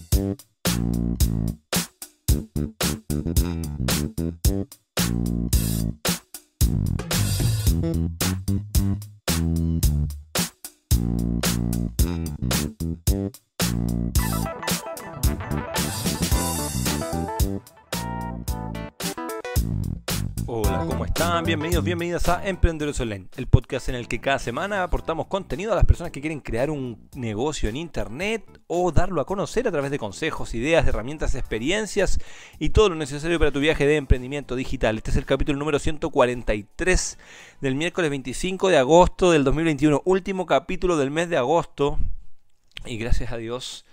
Thank you. Hola, ¿cómo están? Bienvenidos, bienvenidas a Emprendedores Online, el podcast en el que cada semana aportamos contenido a las personas que quieren crear un negocio en Internet o darlo a conocer a través de consejos, ideas, herramientas, experiencias y todo lo necesario para tu viaje de emprendimiento digital. Este es el capítulo número 143 del miércoles 25 de agosto del 2021, último capítulo del mes de agosto y gracias a Dios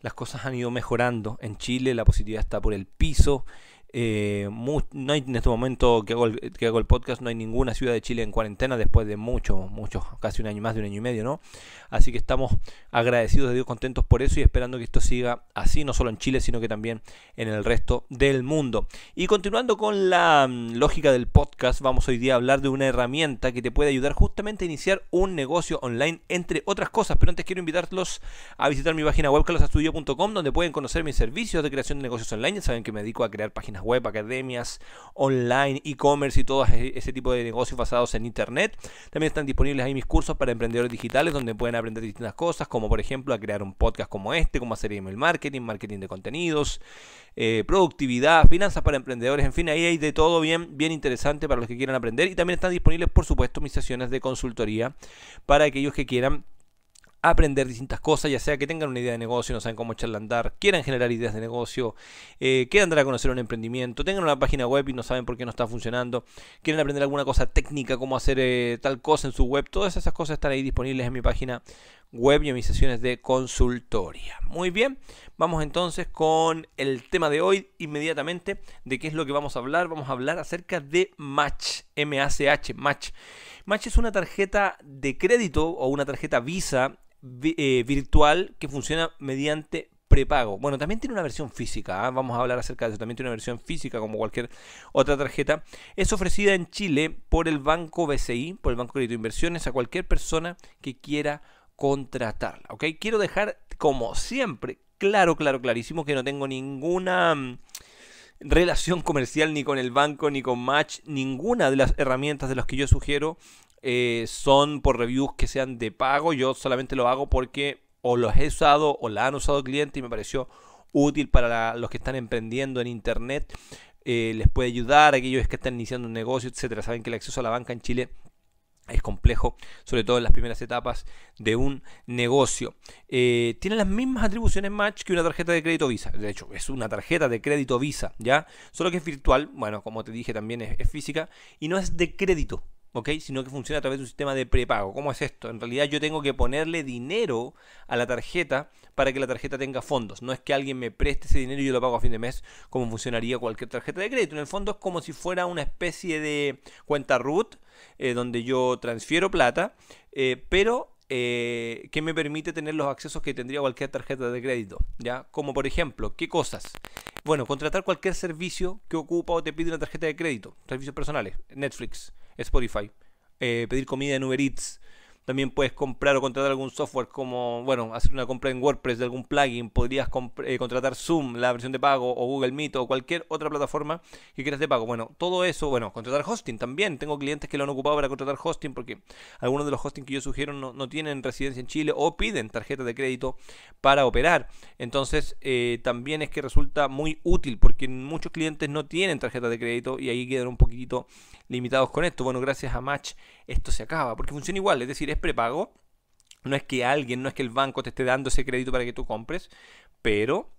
las cosas han ido mejorando. En Chile la positividad está por el piso. Eh, no hay en este momento que hago, el, podcast, no hay ninguna ciudad de Chile en cuarentena después de mucho, mucho casi un año más de un año y medio, ¿no? Así que estamos agradecidos de Dios, contentos por eso y esperando que esto siga así, no solo en Chile, sino que también en el resto del mundo. Y continuando con la mm, lógica del podcast, vamos hoy día a hablar de una herramienta que te puede ayudar justamente a iniciar un negocio online, entre otras cosas. Pero antes quiero invitarlos a visitar mi página web, calosastudio.com donde pueden conocer mis servicios de creación de negocios online. saben que me dedico a crear páginas web, academias, online, e-commerce y todo ese tipo de negocios basados en Internet. También están disponibles ahí mis cursos para emprendedores digitales donde pueden aprender distintas cosas, como por ejemplo a crear un podcast como este, como hacer email marketing, marketing de contenidos, eh, productividad, finanzas para emprendedores, en fin, ahí hay de todo bien, bien interesante para los que quieran aprender. Y también están disponibles, por supuesto, mis sesiones de consultoría para aquellos que quieran aprender distintas cosas, ya sea que tengan una idea de negocio, no saben cómo echarla a andar, quieran generar ideas de negocio, eh, quieran dar a conocer un emprendimiento, tengan una página web y no saben por qué no está funcionando, quieren aprender alguna cosa técnica, cómo hacer eh, tal cosa en su web, todas esas cosas están ahí disponibles en mi página web y en mis sesiones de consultoría. Muy bien, vamos entonces con el tema de hoy inmediatamente, de qué es lo que vamos a hablar. Vamos a hablar acerca de Match, M-A-C-H, Match. Match es una tarjeta de crédito o una tarjeta Visa eh, virtual que funciona mediante prepago. Bueno, también tiene una versión física, ¿ah? vamos a hablar acerca de eso, también tiene una versión física como cualquier otra tarjeta. Es ofrecida en Chile por el Banco BCI, por el Banco de e Inversiones, a cualquier persona que quiera contratarla. ¿ok? Quiero dejar, como siempre, claro, claro, clarísimo que no tengo ninguna mm, relación comercial ni con el banco, ni con Match, ninguna de las herramientas de las que yo sugiero eh, son por reviews que sean de pago. Yo solamente lo hago porque o los he usado o la han usado clientes y me pareció útil para los que están emprendiendo en internet. Eh, les puede ayudar a aquellos que están iniciando un negocio, etcétera. Saben que el acceso a la banca en Chile es complejo, sobre todo en las primeras etapas de un negocio. Eh, tiene las mismas atribuciones Match que una tarjeta de crédito Visa. De hecho, es una tarjeta de crédito Visa, ¿ya? Solo que es virtual, bueno, como te dije, también es física y no es de crédito. Sino que funciona a través de un sistema de prepago. ¿Cómo es esto? En realidad yo tengo que ponerle dinero a la tarjeta para que la tarjeta tenga fondos. No es que alguien me preste ese dinero y yo lo pago a fin de mes, como funcionaría cualquier tarjeta de crédito. En el fondo es como si fuera una especie de cuenta root, eh, donde yo transfiero plata, eh, pero eh, que me permite tener los accesos que tendría cualquier tarjeta de crédito, ¿ya? Como por ejemplo, ¿qué cosas? Bueno, contratar cualquier servicio que ocupa o te pide una tarjeta de crédito, servicios personales, Netflix, Spotify, eh, pedir comida en Uber Eats, también puedes comprar o contratar algún software como, bueno, hacer una compra en WordPress de algún plugin. Podrías eh, contratar Zoom, la versión de pago, o Google Meet, o cualquier otra plataforma que quieras de pago. Bueno, todo eso, bueno, contratar hosting también. Tengo clientes que lo han ocupado para contratar hosting porque algunos de los hosting que yo sugiero no, tienen residencia en Chile o piden tarjeta de crédito para operar. Entonces, eh, también es que resulta muy útil porque muchos clientes no tienen tarjeta de crédito y ahí quedan un poquito limitados con esto. Bueno, gracias a Match esto se acaba porque funciona igual, es decir, es prepago, no es que alguien, no es que el banco te esté dando ese crédito para que tú compres, pero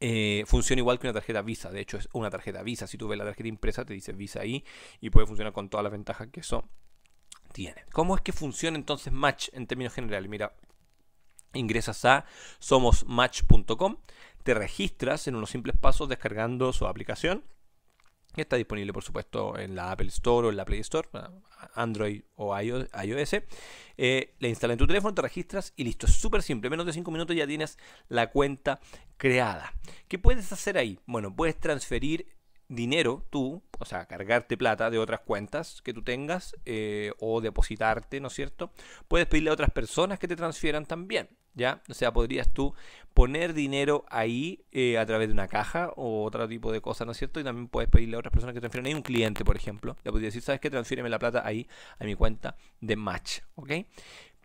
eh, funciona igual que una tarjeta Visa. De hecho, es una tarjeta Visa. Si tú ves la tarjeta impresa, te dice Visa ahí y puede funcionar con todas las ventajas que eso tiene. ¿Cómo es que funciona entonces Match en términos generales? Mira, ingresas a somosmatch.com, te registras en unos simples pasos descargando su aplicación Está disponible, por supuesto, en la Apple Store o en la Play Store, ah, Android o iOS. Eh, la instalas en tu teléfono, te registras y listo. Es súper simple. Menos de 5 minutos ya tienes la cuenta creada. ¿Qué puedes hacer ahí? Bueno, puedes transferir dinero tú, o sea, cargarte plata de otras cuentas que tú tengas eh, o depositarte, ¿no es cierto? Puedes pedirle a otras personas que te transfieran también. ¿ya? O sea, podrías tú poner dinero ahí eh, a través de una caja o otro tipo de cosas, ¿no es cierto? Y también puedes pedirle a otras personas que transfieran Hay un cliente, por ejemplo. Le podría decir, ¿sabes qué? Transfíreme la plata ahí a mi cuenta de Match, ¿ok?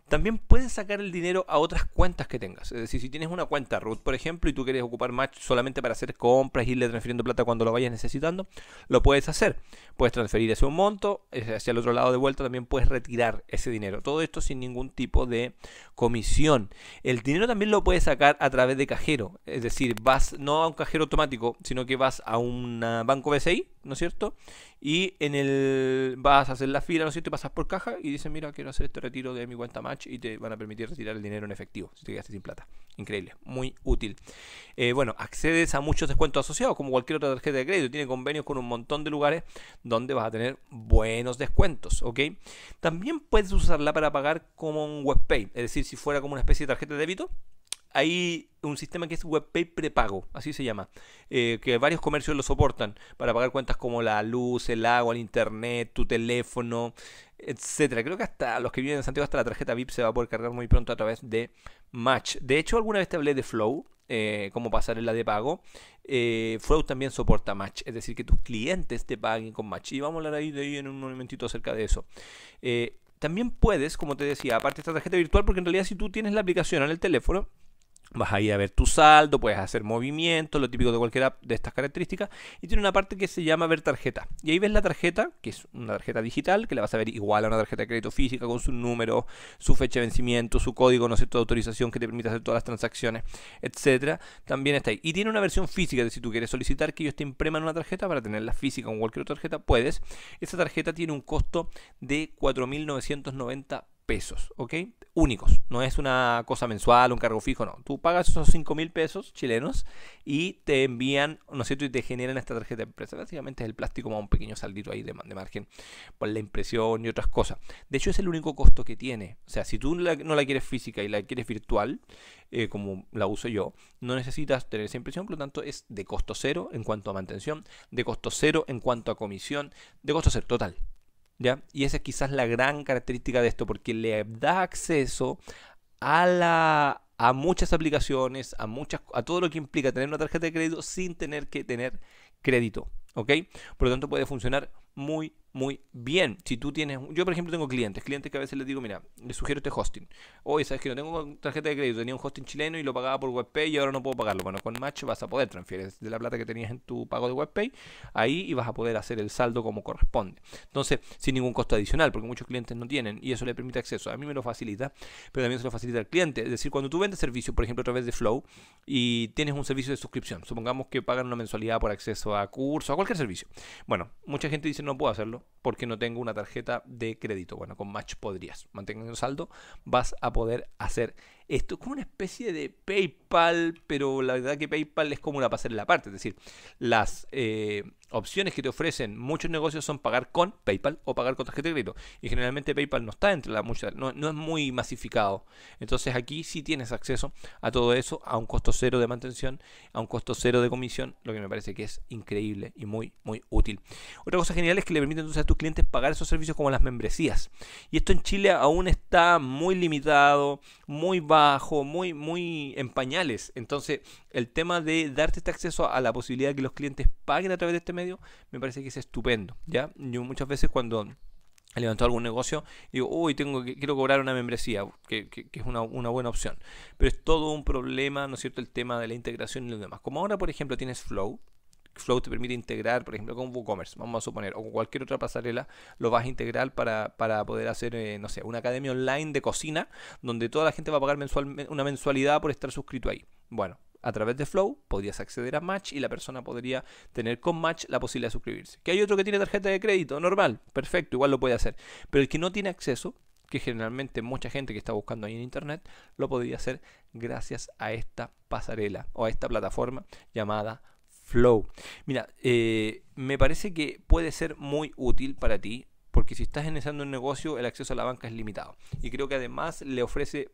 También puedes sacar el dinero a otras cuentas que tengas. Es decir, si tienes una cuenta root, por ejemplo, y tú quieres ocupar más solamente para hacer compras, irle transfiriendo plata cuando lo vayas necesitando, lo puedes hacer. Puedes transferir ese monto, eh, hacia el otro lado de vuelta también puedes retirar ese dinero. Todo esto sin ningún tipo de comisión. El dinero también lo puedes sacar a través de cajero. Es decir, vas no a un cajero automático, sino que vas a un banco BCI ¿no es cierto? Y en el vas a hacer la fila, ¿no es cierto? Y pasas por caja y dices, mira, quiero hacer este retiro de mi cuenta match y te van a permitir retirar el dinero en efectivo si te quedaste sin plata. Increíble, muy útil. Eh, bueno, accedes a muchos descuentos asociados, como cualquier otra tarjeta de crédito. Tiene convenios con un montón de lugares donde vas a tener buenos descuentos, ¿ok? También puedes usarla para pagar como un webpay, es decir, si fuera como una especie de tarjeta de débito hay un sistema que es WebPay prepago, así se llama, eh, que varios comercios lo soportan para pagar cuentas como la luz, el agua, el internet, tu teléfono, etcétera. Creo que hasta los que viven en Santiago, hasta la tarjeta VIP se va a poder cargar muy pronto a través de Match. De hecho, alguna vez te hablé de Flow, cómo eh, como pasar en la de pago. Eh, Flow también soporta Match, es decir, que tus clientes te paguen con Match. Y vamos a hablar ahí, de ahí en un momentito acerca de eso. también puedes, como te decía, aparte de esta tarjeta virtual, porque en realidad si tú tienes la aplicación en el teléfono, Vas a ir a ver tu saldo, puedes hacer movimientos, lo típico de app de estas características. Y tiene una parte que se llama ver tarjeta. Y ahí ves la tarjeta, que es una tarjeta digital, que la vas a ver igual a una tarjeta de crédito física, con su número, su fecha de vencimiento, su código, no sé, de autorización que te permite hacer todas las transacciones, etcétera. También está ahí. Y tiene una versión física, de si tú quieres solicitar que ellos te impriman una tarjeta para tenerla física o cualquier otra tarjeta, puedes. Esa tarjeta tiene un costo de 4.990 pesos, ¿ok? Únicos, no es una cosa mensual, un cargo fijo, no. Tú pagas esos 5 mil pesos chilenos y te envían, ¿no es cierto? Y te generan esta tarjeta de empresa. Básicamente es el plástico más un pequeño saldito ahí de, margen por la impresión y otras cosas. De hecho, es el único costo que tiene. O sea, si tú no la quieres física y la quieres virtual, eh, como la uso yo, no necesitas tener esa impresión, por lo tanto es de costo cero en cuanto a mantención, de costo cero en cuanto a comisión, de costo cero total. ¿ya? Y esa es quizás la gran característica de esto, porque le da acceso a la a muchas aplicaciones, a muchas a todo lo que implica tener una tarjeta de crédito sin tener que tener crédito, ¿ok? Por lo tanto puede funcionar muy muy bien. Si tú tienes, yo por ejemplo tengo clientes, clientes que a veces les digo, mira, les sugiero este hosting. Hoy, sabes que no tengo tarjeta de crédito, tenía un hosting chileno y lo pagaba por WebPay y ahora no puedo pagarlo. Bueno, con Match vas a poder transferir de la plata que tenías en tu pago de WebPay ahí y vas a poder hacer el saldo como corresponde. Entonces, sin ningún costo adicional, porque muchos clientes no tienen y eso le permite acceso. A mí me lo facilita, pero también se lo facilita al cliente. Es decir, cuando tú vendes servicio, por ejemplo, a través de Flow y tienes un servicio de suscripción, supongamos que pagan una mensualidad por acceso a curso, a cualquier servicio. Bueno, mucha gente dice no puedo hacerlo porque no tengo una tarjeta de crédito. Bueno, con Match podrías. Manteniendo el saldo, vas a poder hacer esto. como una especie de PayPal, pero la verdad que PayPal es como una pasarela parte Es decir, las, eh, opciones que te ofrecen muchos negocios son pagar con PayPal o pagar con tarjeta de crédito. Y generalmente PayPal no está entre la mucha, no, es muy masificado. Entonces aquí sí tienes acceso a todo eso a un costo cero de mantención, a un costo cero de comisión, lo que me parece que es increíble y muy, muy útil. Otra cosa genial es que le permite entonces a tus clientes pagar esos servicios como las membresías. Y esto en Chile aún está muy limitado, muy bajo, muy, muy en pañales. Entonces el tema de darte este acceso a la posibilidad de que los clientes paguen a través de este medio me parece que es estupendo, ¿ya? Yo muchas veces cuando he levantado algún negocio digo, uy, tengo que, quiero cobrar una membresía, que, es una, buena opción. Pero es todo un problema, ¿no es cierto?, el tema de la integración y lo demás. Como ahora, por ejemplo, tienes Flow, Flow te permite integrar, por ejemplo, con WooCommerce, vamos a suponer, o con cualquier otra pasarela, lo vas a integrar para, poder hacer, eh, no sé, una academia online de cocina, donde toda la gente va a pagar una mensualidad por estar suscrito ahí. Bueno, a través de Flow, podrías acceder a Match y la persona podría tener con Match la posibilidad de suscribirse. Que hay otro que tiene tarjeta de crédito, normal, perfecto, igual lo puede hacer. Pero el que no tiene acceso, que generalmente mucha gente que está buscando ahí en Internet, lo podría hacer gracias a esta pasarela o a esta plataforma llamada Flow. Mira, eh, me parece que puede ser muy útil para ti. Porque si estás iniciando un negocio, el acceso a la banca es limitado. Y creo que además le ofrece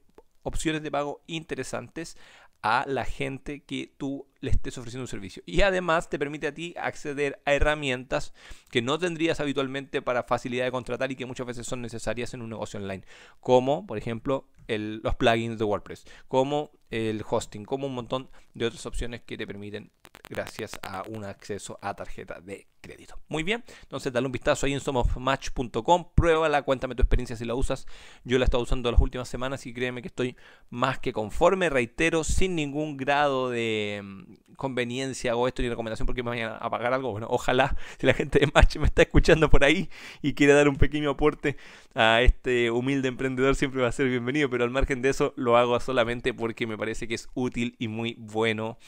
opciones de pago interesantes a la gente que tú le estés ofreciendo un servicio. Y además te permite a ti acceder a herramientas que no tendrías habitualmente para facilidad de contratar y que muchas veces son necesarias en un negocio online, como por ejemplo los plugins de WordPress, como el hosting, como un montón de otras opciones que te permiten gracias a un acceso a tarjeta de crédito. Muy bien, entonces dale un vistazo ahí en somosmatch.com, pruébala, cuéntame tu experiencia si la usas. Yo la he estado usando las últimas semanas y créeme que estoy más que conforme, reitero, sin ningún grado de mm, conveniencia o esto ni recomendación porque me vayan a pagar algo. Bueno, ojalá si la gente de Match me está escuchando por ahí y quiere dar un pequeño aporte a este humilde emprendedor, siempre va a ser bienvenido, pero al margen de eso lo hago solamente porque me parece que es útil y muy bueno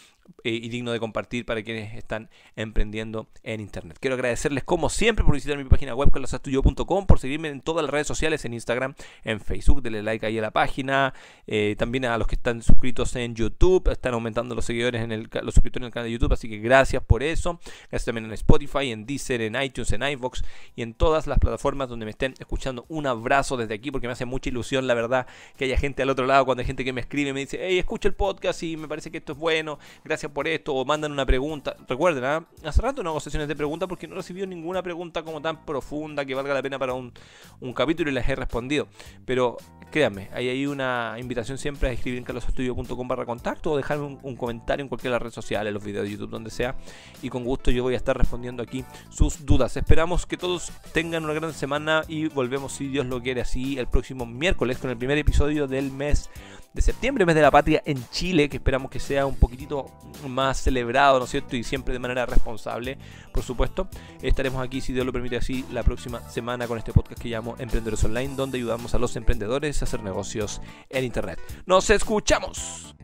eh, y digno de compartir para quienes están emprendiendo en Internet. Quiero agradecerles como siempre por visitar mi página web calasastudio.com, por seguirme en todas las redes sociales, en Instagram, en Facebook, denle like ahí a la página, eh, también a los que están suscritos en YouTube, están aumentando los seguidores en los suscriptores en el canal de YouTube, así que gracias por eso. Gracias también en Spotify, en Deezer, en iTunes, en iVoox y en todas las plataformas donde me estén escuchando. Un abrazo desde aquí porque me hace mucha ilusión, la verdad, que haya gente al otro lado, cuando hay gente que me escribe, y me dice, hey, escucha el podcast y me parece que esto es bueno, gracias por esto, o mandan una pregunta. Recuerden, ¿ah? hace rato no hago sesiones de preguntas porque no he recibido ninguna pregunta como tan profunda que valga la pena para un, capítulo y les he respondido. Pero créanme, hay ahí una invitación siempre a escribir en carlosastudio.com barra contacto o dejarme un, comentario en cualquier las redes sociales, los videos de YouTube, donde sea. Y con gusto yo voy a estar respondiendo aquí sus dudas. Esperamos que todos tengan una gran semana y volvemos, si Dios lo quiere, así el próximo miércoles con el primer episodio del mes de septiembre, mes de la patria en Chile, que esperamos que sea un poquitito más celebrado, ¿no es cierto? Y siempre de manera responsable, por supuesto. Estaremos aquí, si Dios lo permite así, la próxima semana con este podcast que llamo Emprendedores Online, donde ayudamos a los emprendedores a hacer negocios en Internet. ¡Nos escuchamos!